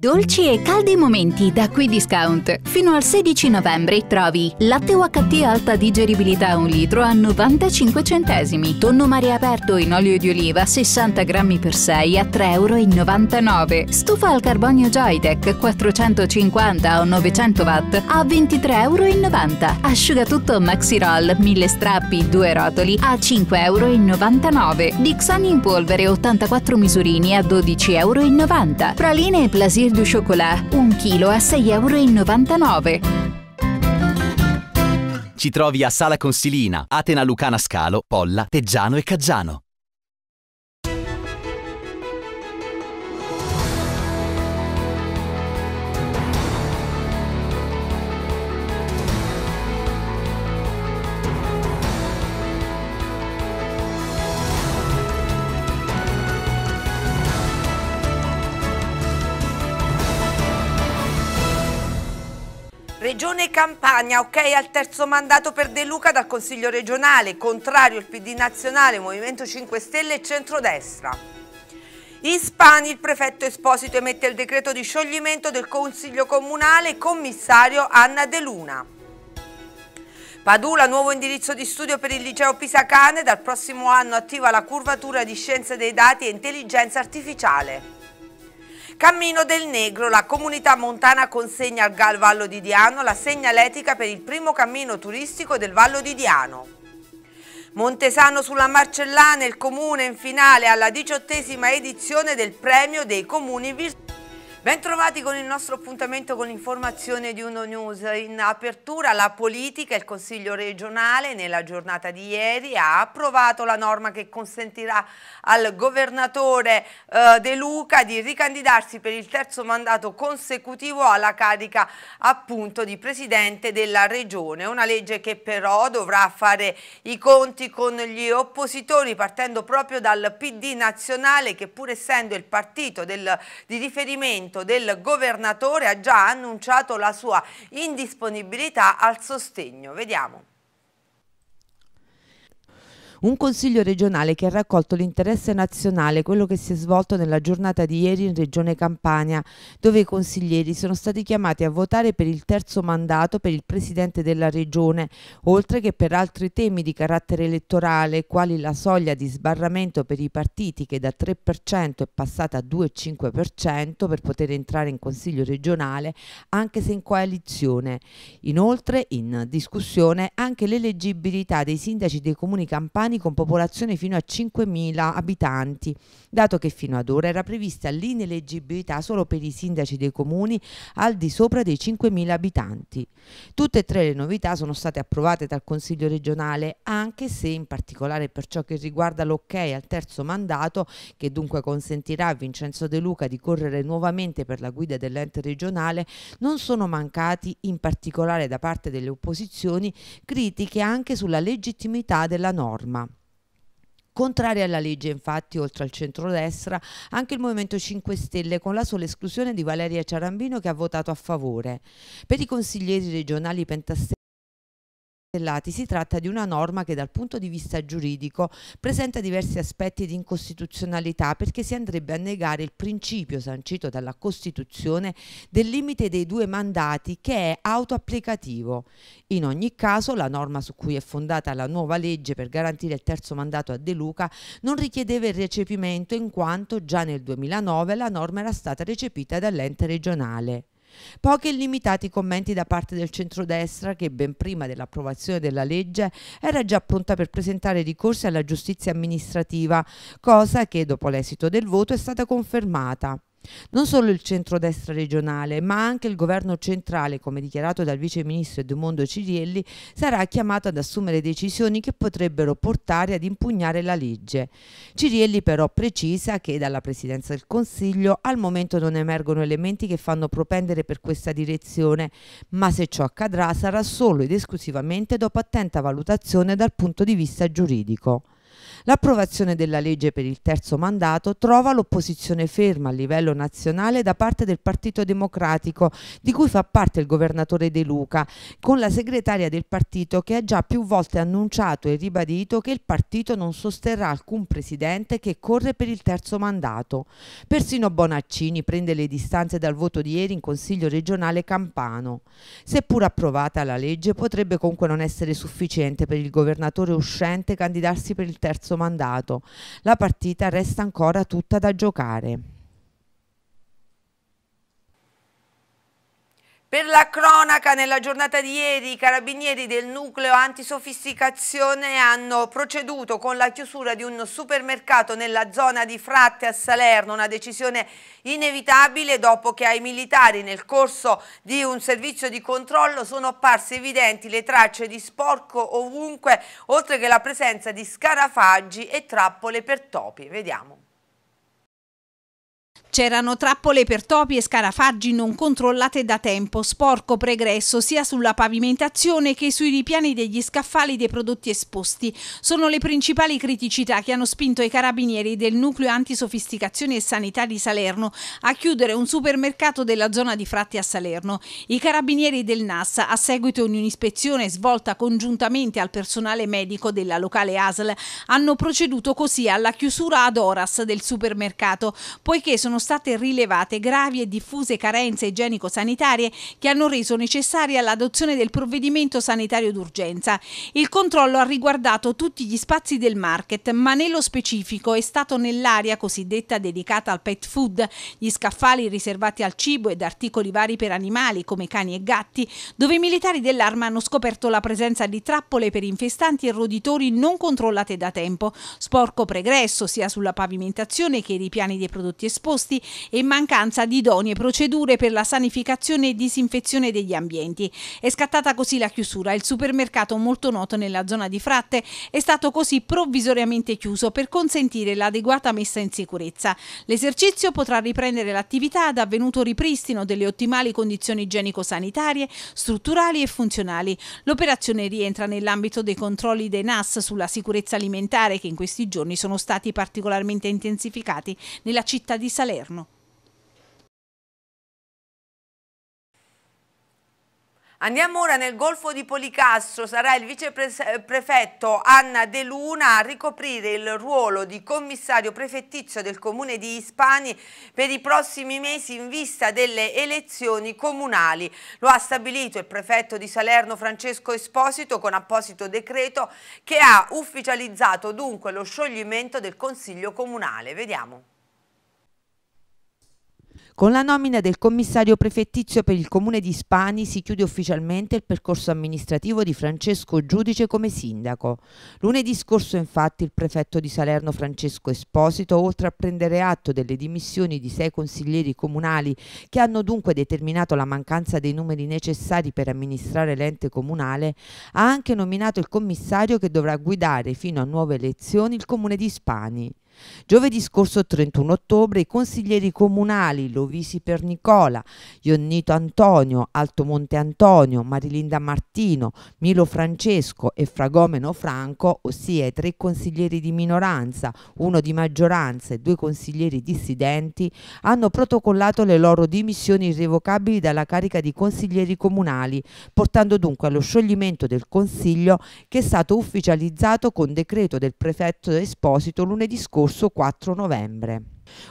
Dolci e caldi momenti da qui discount. Fino al 16 novembre trovi latte UHT alta digeribilità 1 litro a 95 centesimi, tonno mare aperto in olio di oliva 60 grammi per 6 a 3,99 euro, stufa al carbonio Joytech 450 o 900 watt a 23,90 euro, asciugatutto Maxi Roll 1000 strappi 2 rotoli a 5,99 euro, Dixani in polvere 84 misurini a 12,90 euro, praline e plasir baril du chocolat, 1 kg a 6,99 euro. Ci trovi a Sala Consilina, Atena Lucana Scalo, Polla, Teggiano e Caggiano. Regione Campania, ok al terzo mandato per De Luca dal Consiglio regionale, contrario il PD nazionale, Movimento 5 Stelle e Centrodestra. In Spagna il prefetto Esposito emette il decreto di scioglimento del Consiglio Comunale commissario Anna De Luna. Padula, nuovo indirizzo di studio per il liceo Pisacane, dal prossimo anno attiva la curvatura di scienze dei dati e intelligenza artificiale. Cammino del Negro, la comunità montana consegna al GAL Vallo di Diano la segnaletica per il primo cammino turistico del Vallo di Diano. Montesano sulla Marcellana, il comune in finale alla diciottesima edizione del premio dei comuni virtuali. Bentrovati con il nostro appuntamento con l'informazione di Uno News. In apertura la politica, il Consiglio regionale nella giornata di ieri ha approvato la norma che consentirà al governatore eh, De Luca di ricandidarsi per il terzo mandato consecutivo alla carica appunto di Presidente della Regione. Una legge che però dovrà fare i conti con gli oppositori partendo proprio dal PD nazionale che pur essendo il partito del, di riferimento appunto del governatore ha già annunciato la sua indisponibilità al sostegno. Vediamo un consiglio regionale che ha raccolto l'interesse nazionale, quello che si è svolto nella giornata di ieri in Regione Campania, dove i consiglieri sono stati chiamati a votare per il terzo mandato per il Presidente della Regione, oltre che per altri temi di carattere elettorale, quali la soglia di sbarramento per i partiti che da 3% è passata a 2,5% per poter entrare in Consiglio regionale, anche se in coalizione. Inoltre, in discussione, anche l'eleggibilità dei sindaci dei comuni campani urbani con popolazione fino a 5.000 abitanti, dato che fino ad ora era prevista l'ineleggibilità solo per i sindaci dei comuni al di sopra dei 5.000 abitanti. Tutte e tre le novità sono state approvate dal Consiglio regionale, anche se in particolare per ciò che riguarda l'ok al terzo mandato, che dunque consentirà a Vincenzo De Luca di correre nuovamente per la guida dell'ente regionale, non sono mancati, in particolare da parte delle opposizioni, critiche anche sulla legittimità della norma. Contraria alla legge, infatti, oltre al centrodestra, anche il Movimento 5 Stelle, con la sola esclusione di Valeria Ciarambino che ha votato a favore. Per i consiglieri regionali pentastellari Castellati, si tratta di una norma che dal punto di vista giuridico presenta diversi aspetti di incostituzionalità perché si andrebbe a negare il principio sancito dalla Costituzione del limite dei due mandati che è autoapplicativo. In ogni caso la norma su cui è fondata la nuova legge per garantire il terzo mandato a De Luca non richiedeva il recepimento in quanto già nel 2009 la norma era stata recepita dall'ente regionale. Pochi e limitati commenti da parte del centrodestra che ben prima dell'approvazione della legge era già pronta per presentare ricorsi alla giustizia amministrativa, cosa che dopo l'esito del voto è stata confermata. Non solo il centrodestra regionale, ma anche il governo centrale, come dichiarato dal vice ministro Edmondo Cirielli, sarà chiamato ad assumere decisioni che potrebbero portare ad impugnare la legge. Cirielli però precisa che dalla Presidenza del Consiglio al momento non emergono elementi che fanno propendere per questa direzione, ma se ciò accadrà sarà solo ed esclusivamente dopo attenta valutazione dal punto di vista giuridico. L'approvazione della legge per il terzo mandato trova l'opposizione ferma a livello nazionale da parte del Partito Democratico, di cui fa parte il governatore De Luca, con la segretaria del partito che ha già più volte annunciato e ribadito che il partito non sosterrà alcun presidente che corre per il terzo mandato. Persino Bonaccini prende le distanze dal voto di ieri in Consiglio regionale campano. Seppur approvata la legge potrebbe comunque non essere sufficiente per il governatore uscente candidarsi per il terzo terzo mandato. La partita resta ancora tutta da giocare. Per la cronaca, nella giornata di ieri i carabinieri del nucleo antisofisticazione hanno proceduto con la chiusura di un supermercato nella zona di Fratte a Salerno, una decisione inevitabile dopo che ai militari nel corso di un servizio di controllo sono apparse evidenti le tracce di sporco ovunque, oltre che la presenza di scarafaggi e trappole per topi. Vediamo. C'erano trappole per topi e scarafaggi non controllate da tempo, sporco pregresso sia sulla pavimentazione che sui ripiani degli scaffali dei prodotti esposti. Sono le principali criticità che hanno spinto i carabinieri del nucleo antisofisticazione e sanità di Salerno a chiudere un supermercato della zona di Fratti a Salerno. I carabinieri del NAS, a seguito di un'ispezione svolta congiuntamente al personale medico della locale ASL, hanno proceduto così alla chiusura ad Oras del supermercato, poiché sono state rilevate gravi e diffuse carenze igienico-sanitarie che hanno reso necessaria l'adozione del provvedimento sanitario d'urgenza. Il controllo ha riguardato tutti gli spazi del market, ma nello specifico è stato nell'area cosiddetta dedicata al pet food, gli scaffali riservati al cibo ed articoli vari per animali come cani e gatti, dove i militari dell'arma hanno scoperto la presenza di trappole per infestanti e roditori non controllate da tempo, sporco pregresso sia sulla pavimentazione che i ripiani dei prodotti esposti ambienti e mancanza di idonee procedure per la sanificazione e disinfezione degli ambienti. È scattata così la chiusura. Il supermercato molto noto nella zona di Fratte è stato così provvisoriamente chiuso per consentire l'adeguata messa in sicurezza. L'esercizio potrà riprendere l'attività ad avvenuto ripristino delle ottimali condizioni igienico-sanitarie, strutturali e funzionali. L'operazione rientra nell'ambito dei controlli dei NAS sulla sicurezza alimentare che in questi giorni sono stati particolarmente intensificati nella città di Salerno governo. Andiamo ora nel Golfo di Policastro, sarà il viceprefetto Anna De Luna a ricoprire il ruolo di commissario prefettizio del comune di Ispani per i prossimi mesi in vista delle elezioni comunali. Lo ha stabilito il prefetto di Salerno Francesco Esposito con apposito decreto che ha ufficializzato dunque lo scioglimento del Consiglio Comunale. Vediamo. Con la nomina del commissario prefettizio per il comune di Spani si chiude ufficialmente il percorso amministrativo di Francesco Giudice come sindaco. Lunedì scorso infatti il prefetto di Salerno Francesco Esposito, oltre a prendere atto delle dimissioni di sei consiglieri comunali che hanno dunque determinato la mancanza dei numeri necessari per amministrare l'ente comunale, ha anche nominato il commissario che dovrà guidare fino a nuove elezioni il comune di Spani. Giovedì scorso 31 ottobre i consiglieri comunali Lovisi Pernicola, Ionnito Antonio, Altomonte Antonio, Marilinda Martino, Milo Francesco e Fragomeno Franco, ossia i tre consiglieri di minoranza, uno di maggioranza e due consiglieri dissidenti, hanno protocollato le loro dimissioni irrevocabili dalla carica di consiglieri comunali, portando dunque allo scioglimento del Consiglio che è stato ufficializzato con decreto del prefetto Esposito lunedì scorso scorso 4 novembre.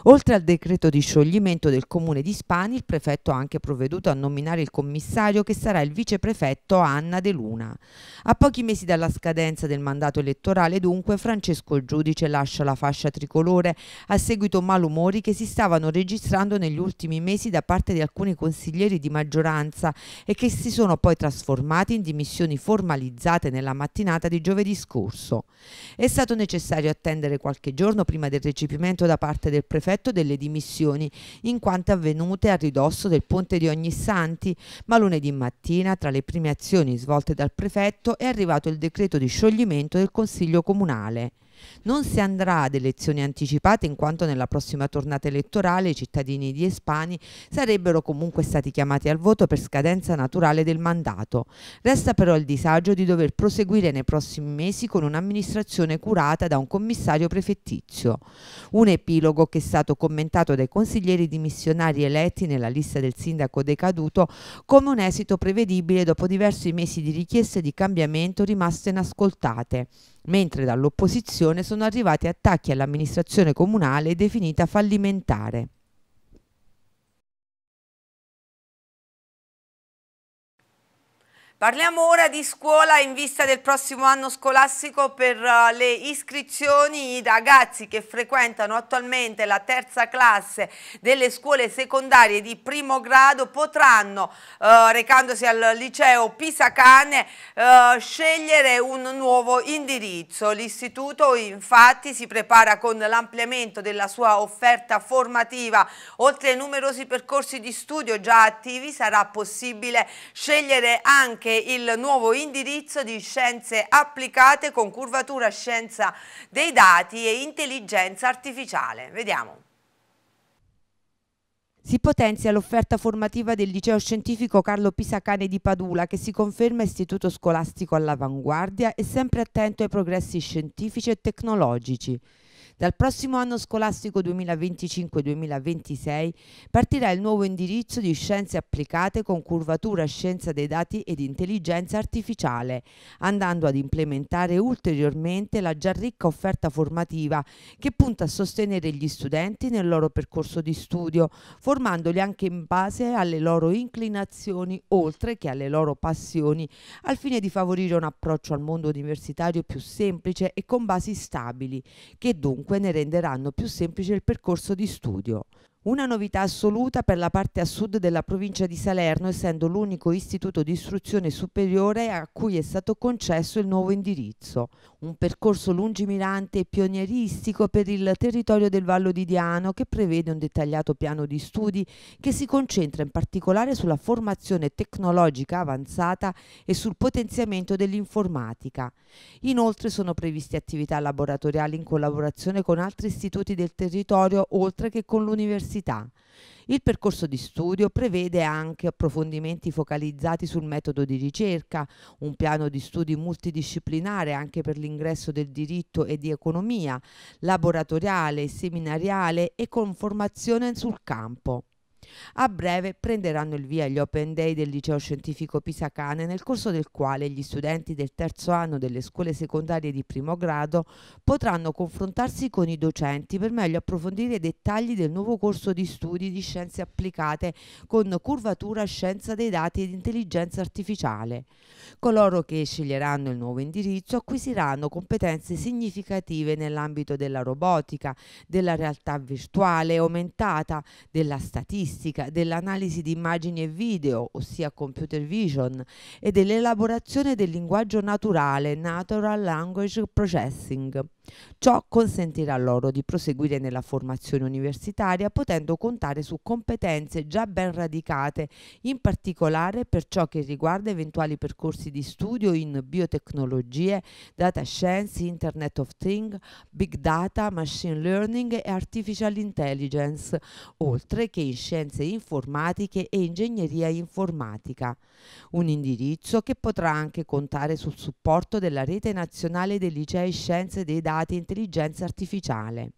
Oltre al decreto di scioglimento del comune di Spani, il prefetto ha anche provveduto a nominare il commissario che sarà il viceprefetto Anna De Luna. A pochi mesi dalla scadenza del mandato elettorale, dunque, Francesco Giudice lascia la fascia tricolore a seguito malumori che si stavano registrando negli ultimi mesi da parte di alcuni consiglieri di maggioranza e che si sono poi trasformati in dimissioni formalizzate nella mattinata di giovedì scorso. È stato necessario attendere qualche giorno prima del recepimento da parte del prefetto delle dimissioni, in quanto avvenute a ridosso del ponte di Ogni Santi, ma lunedì mattina tra le prime azioni svolte dal prefetto è arrivato il decreto di scioglimento del Consiglio Comunale. Non si andrà ad elezioni anticipate in quanto nella prossima tornata elettorale i cittadini di Espani sarebbero comunque stati chiamati al voto per scadenza naturale del mandato. Resta però il disagio di dover proseguire nei prossimi mesi con un'amministrazione curata da un commissario prefettizio. Un epilogo che è stato commentato dai consiglieri dimissionari eletti nella lista del sindaco decaduto come un esito prevedibile dopo diversi mesi di richieste di cambiamento rimaste inascoltate, mentre dall'opposizione regione sono arrivati attacchi all'amministrazione comunale definita fallimentare. Parliamo ora di scuola in vista del prossimo anno scolastico per eh, le iscrizioni. I ragazzi che frequentano attualmente la terza classe delle scuole secondarie di primo grado potranno, eh, recandosi al liceo Pisacane, eh, scegliere un nuovo indirizzo. L'istituto infatti si prepara con l'ampliamento della sua offerta formativa. Oltre ai numerosi percorsi di studio già attivi sarà possibile scegliere anche anche il nuovo indirizzo di scienze applicate con curvatura scienza dei dati e intelligenza artificiale. Vediamo. Si potenzia l'offerta formativa del liceo scientifico Carlo Pisacane di Padula che si conferma istituto scolastico all'avanguardia e sempre attento ai progressi scientifici e tecnologici. Dal prossimo anno scolastico 2025-2026 partirà il nuovo indirizzo di scienze applicate con curvatura scienza dei dati ed intelligenza artificiale, andando ad implementare ulteriormente la già ricca offerta formativa che punta a sostenere gli studenti nel loro percorso di studio, formandoli anche in base alle loro inclinazioni oltre che alle loro passioni, al fine di favorire un approccio al mondo universitario più semplice e con basi stabili, che dunque comunque ne renderanno più semplice il percorso di studio. Una novità assoluta per la parte a sud della provincia di Salerno, essendo l'unico istituto di istruzione superiore a cui è stato concesso il nuovo indirizzo. Un percorso lungimirante e pionieristico per il territorio del Vallo di Diano che prevede un dettagliato piano di studi che si concentra in particolare sulla formazione tecnologica avanzata e sul potenziamento dell'informatica. Inoltre sono previste attività laboratoriali in collaborazione con altri istituti del territorio oltre che con l'Università all'università. Il percorso di studio prevede anche approfondimenti focalizzati sul metodo di ricerca, un piano di studi multidisciplinare anche per l'ingresso del diritto e di economia, laboratoriale, seminariale e con formazione sul campo. A breve prenderanno il via gli Open Day del liceo scientifico Pisacane, nel corso del quale gli studenti del terzo anno delle scuole secondarie di primo grado potranno confrontarsi con i docenti per meglio approfondire i dettagli del nuovo corso di studi di scienze applicate con curvatura scienza dei dati ed intelligenza artificiale. Coloro che sceglieranno il nuovo indirizzo acquisiranno competenze significative nell'ambito della robotica, della realtà virtuale aumentata, della statistica artistica, dell'analisi di immagini e video, ossia computer vision, e dell'elaborazione del linguaggio naturale, natural language processing. Ciò consentirà loro di proseguire nella formazione universitaria potendo contare su competenze già ben radicate, in particolare per ciò che riguarda eventuali percorsi di studio in biotecnologie, data science, Internet of Things, big data, machine learning e artificial intelligence, oltre che in scienze informatiche e ingegneria informatica. Un indirizzo che potrà anche contare sul supporto della rete nazionale dei licei scienze dei dati dati e intelligenza artificiale.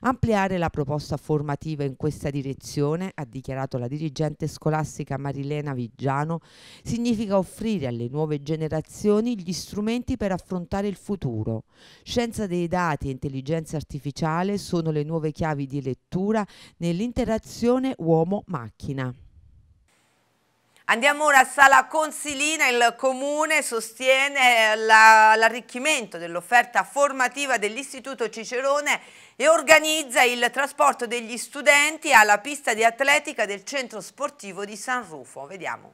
Ampliare la proposta formativa in questa direzione, ha dichiarato la dirigente scolastica Marilena Viggiano, significa offrire alle nuove generazioni gli strumenti per affrontare il futuro. Scienza dei dati e intelligenza artificiale sono le nuove chiavi di lettura nell'interazione uomo-macchina. Andiamo ora a Sala Consilina, il Comune sostiene l'arricchimento la, dell'offerta formativa dell'Istituto Cicerone e organizza il trasporto degli studenti alla pista di atletica del centro sportivo di San Rufo. Vediamo.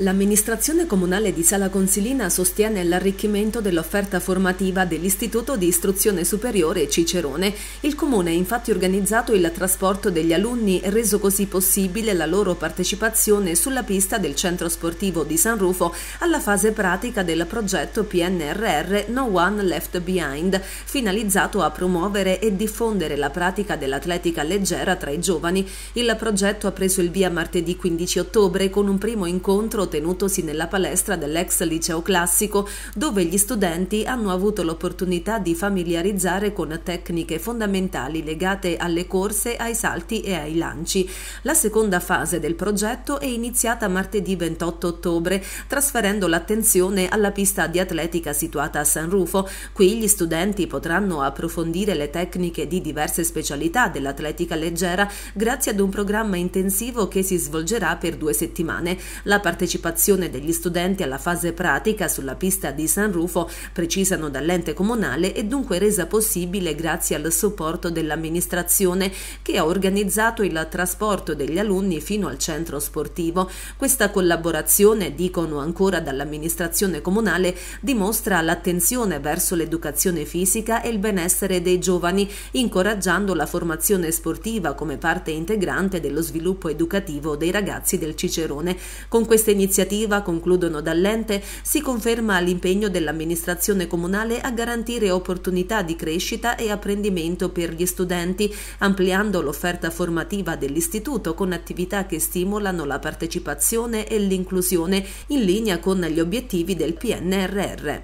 L'amministrazione comunale di Sala Consilina sostiene l'arricchimento dell'offerta formativa dell'Istituto di Istruzione Superiore Cicerone. Il comune ha infatti organizzato il trasporto degli alunni e reso così possibile la loro partecipazione sulla pista del centro sportivo di San Rufo alla fase pratica del progetto PNRR No One Left Behind, finalizzato a promuovere e diffondere la pratica dell'atletica leggera tra i giovani. Il progetto ha preso il via martedì 15 ottobre con un primo incontro tenutosi nella palestra dell'ex liceo classico dove gli studenti hanno avuto l'opportunità di familiarizzare con tecniche fondamentali legate alle corse, ai salti e ai lanci. La seconda fase del progetto è iniziata martedì 28 ottobre trasferendo l'attenzione alla pista di atletica situata a San Rufo. Qui gli studenti potranno approfondire le tecniche di diverse specialità dell'atletica leggera grazie ad un programma intensivo che si svolgerà per due settimane. La partecipazione partecipazione degli studenti alla fase pratica sulla pista di San Rufo, precisano dall'ente comunale, è dunque resa possibile grazie al supporto dell'amministrazione che ha organizzato il trasporto degli alunni fino al centro sportivo. Questa collaborazione, dicono ancora dall'amministrazione comunale, dimostra l'attenzione verso l'educazione fisica e il benessere dei giovani, incoraggiando la formazione sportiva come parte integrante dello sviluppo educativo dei ragazzi del Cicerone. Con queste iniziative iniziativa, concludono dall'ente, si conferma l'impegno dell'amministrazione comunale a garantire opportunità di crescita e apprendimento per gli studenti, ampliando l'offerta formativa dell'istituto con attività che stimolano la partecipazione e l'inclusione in linea con gli obiettivi del PNRR.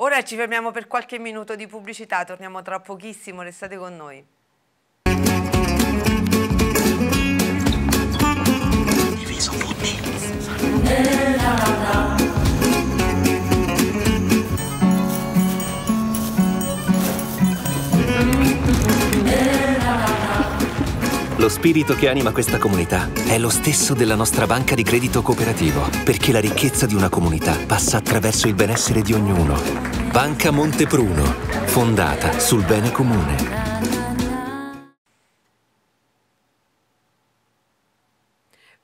Ora ci fermiamo per qualche minuto di pubblicità, torniamo tra pochissimo, restate con noi. sono tutti. Lo spirito che anima questa comunità è lo stesso della nostra banca di credito cooperativo, perché la ricchezza di una comunità passa attraverso il benessere di ognuno. Banca Montepruno, fondata sul bene comune.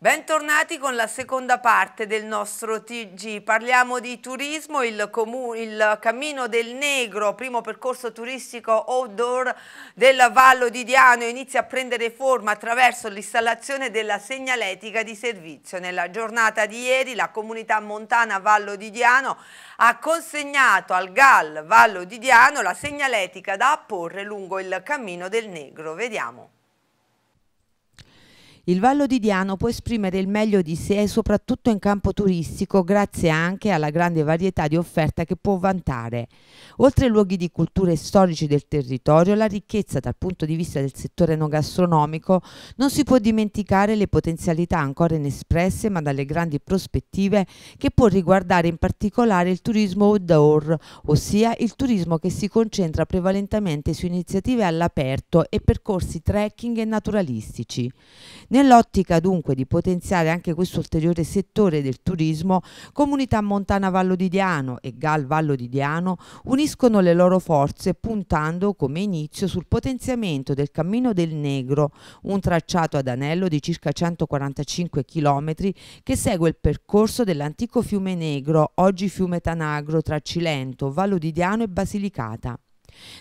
Bentornati con la seconda parte del nostro TG. Parliamo di turismo, il, il, Cammino del Negro, primo percorso turistico outdoor del Vallo di Diano, inizia a prendere forma attraverso l'installazione della segnaletica di servizio. Nella giornata di ieri la comunità montana Vallo di Diano ha consegnato al GAL Vallo di Diano la segnaletica da apporre lungo il Cammino del Negro. Vediamo. Il Vallo di Diano può esprimere il meglio di sé soprattutto in campo turistico grazie anche alla grande varietà di offerta che può vantare. Oltre ai luoghi di cultura e storici del territorio, la ricchezza dal punto di vista del settore enogastronomico non si può dimenticare le potenzialità ancora inespresse ma dalle grandi prospettive che può riguardare in particolare il turismo outdoor, ossia il turismo che si concentra prevalentemente su iniziative all'aperto e percorsi trekking e naturalistici. Nell'ottica dunque di potenziare anche questo ulteriore settore del turismo, Comunità Montana Vallo di Diano e Gal Vallo di Diano uniscono le loro forze puntando come inizio sul potenziamento del Cammino del Negro, un tracciato ad anello di circa 145 km che segue il percorso dell'antico fiume Negro, oggi fiume Tanagro tra Cilento, Vallo di Diano e Basilicata.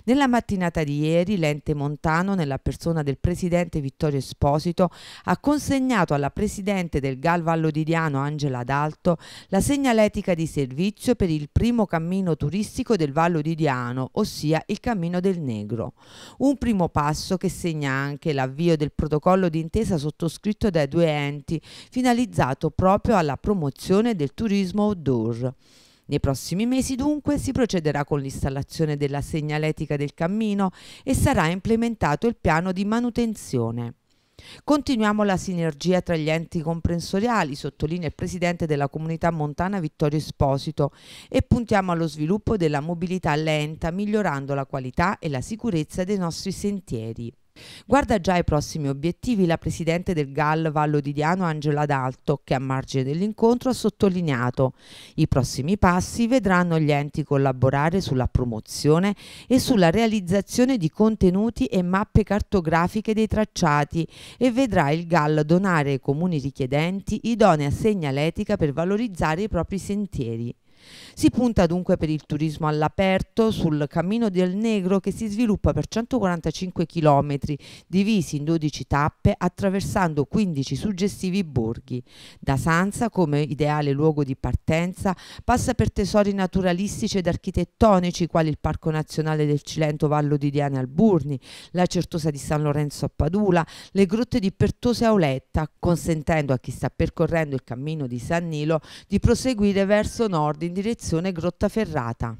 Nella mattinata di ieri l'ente montano, nella persona del presidente Vittorio Esposito, ha consegnato alla presidente del GAL Vallodidiano Angela Adalto la segnaletica di servizio per il primo cammino turistico del Vallo di Diano, ossia il Cammino del Negro. Un primo passo che segna anche l'avvio del protocollo d'intesa sottoscritto dai due enti, finalizzato proprio alla promozione del turismo outdoor. Nei prossimi mesi dunque si procederà con l'installazione della segnaletica del cammino e sarà implementato il piano di manutenzione. Continuiamo la sinergia tra gli enti comprensoriali, sottolinea il presidente della comunità montana Vittorio Esposito, e puntiamo allo sviluppo della mobilità lenta, migliorando la qualità e la sicurezza dei nostri sentieri. Guarda già ai prossimi obiettivi la presidente del GAL Vallo di Diano Angela D'Alto che a margine dell'incontro ha sottolineato i prossimi passi vedranno gli enti collaborare sulla promozione e sulla realizzazione di contenuti e mappe cartografiche dei tracciati e vedrà il GAL donare ai comuni richiedenti idonea segnaletica per valorizzare i propri sentieri. Si punta dunque per il turismo all'aperto sul Cammino del Negro che si sviluppa per 145 km, divisi in 12 tappe, attraversando 15 suggestivi borghi. Da Sanza, come ideale luogo di partenza, passa per tesori naturalistici ed architettonici, quali il Parco Nazionale del Cilento Vallo di Diane Alburni, la Certosa di San Lorenzo a Padula, le grotte di Pertose Auletta, consentendo a chi sta percorrendo il Cammino di San Nilo di proseguire verso nord in in direzione Grottaferrata.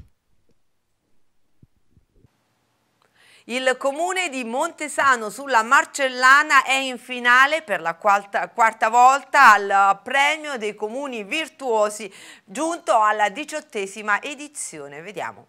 Il comune di Montesano sulla Marcellana è in finale per la quarta, quarta, volta al premio dei comuni virtuosi giunto alla diciottesima edizione. Vediamo.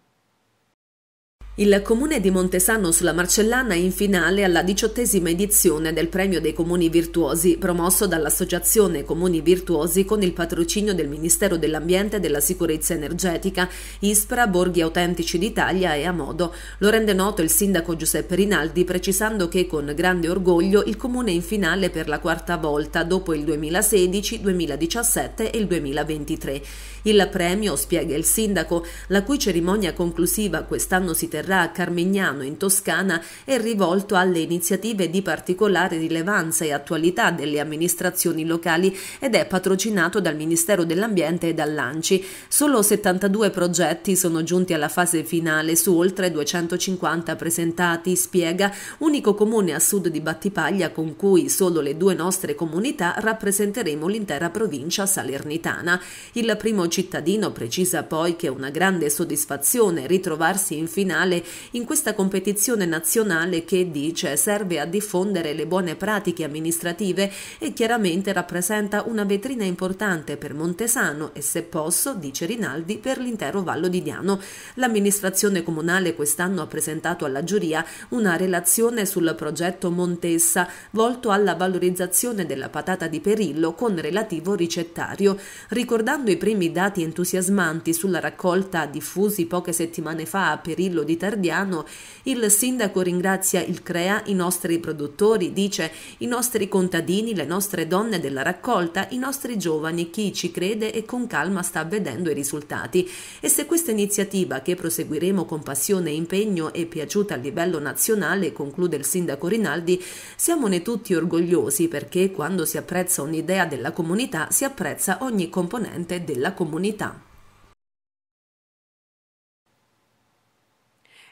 Il comune di Montesano sulla Marcellana è in finale alla diciottesima edizione del Premio dei Comuni Virtuosi, promosso dall'Associazione Comuni Virtuosi con il patrocinio del Ministero dell'Ambiente e della Sicurezza Energetica, Ispra, Borghi Autentici d'Italia e Amodo. Lo rende noto il sindaco Giuseppe Rinaldi precisando che con grande orgoglio il comune è in finale per la quarta volta dopo il 2016, 2017 e il 2023. Il premio, spiega il sindaco, la cui cerimonia conclusiva quest'anno si terrà a Carmignano in Toscana è rivolto alle iniziative di particolare rilevanza e attualità delle amministrazioni locali ed è patrocinato dal Ministero dell'Ambiente e dall'ANCI. Solo 72 progetti sono giunti alla fase finale su oltre 250 presentati, spiega, unico comune a sud di Battipaglia con cui solo le due nostre comunità rappresenteremo l'intera provincia salernitana. Il primo cittadino precisa poi che è una grande soddisfazione ritrovarsi in finale regionale in questa competizione nazionale che, dice, serve a diffondere le buone pratiche amministrative e chiaramente rappresenta una vetrina importante per Montesano e, se posso, dice Rinaldi, per l'intero Vallo di Diano. L'amministrazione comunale quest'anno ha presentato alla giuria una relazione sul progetto Montessa volto alla valorizzazione della patata di Perillo con relativo ricettario. Ricordando i primi dati entusiasmanti sulla raccolta diffusi poche settimane fa a Perillo di Tarantino, Tardiano, il sindaco ringrazia il CREA, i nostri produttori, dice i nostri contadini, le nostre donne della raccolta, i nostri giovani, chi ci crede e con calma sta vedendo i risultati. E se questa iniziativa, che proseguiremo con passione e impegno, è piaciuta a livello nazionale, conclude il sindaco Rinaldi, siamo ne tutti orgogliosi perché quando si apprezza un'idea della comunità si apprezza ogni componente della comunità.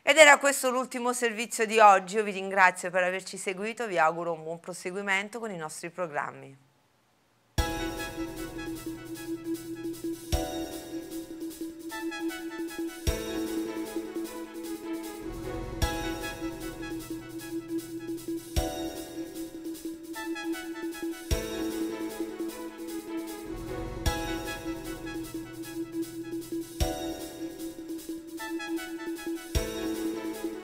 Ed era questo l'ultimo servizio di oggi, io vi ringrazio per averci seguito, vi auguro un buon proseguimento con i nostri programmi.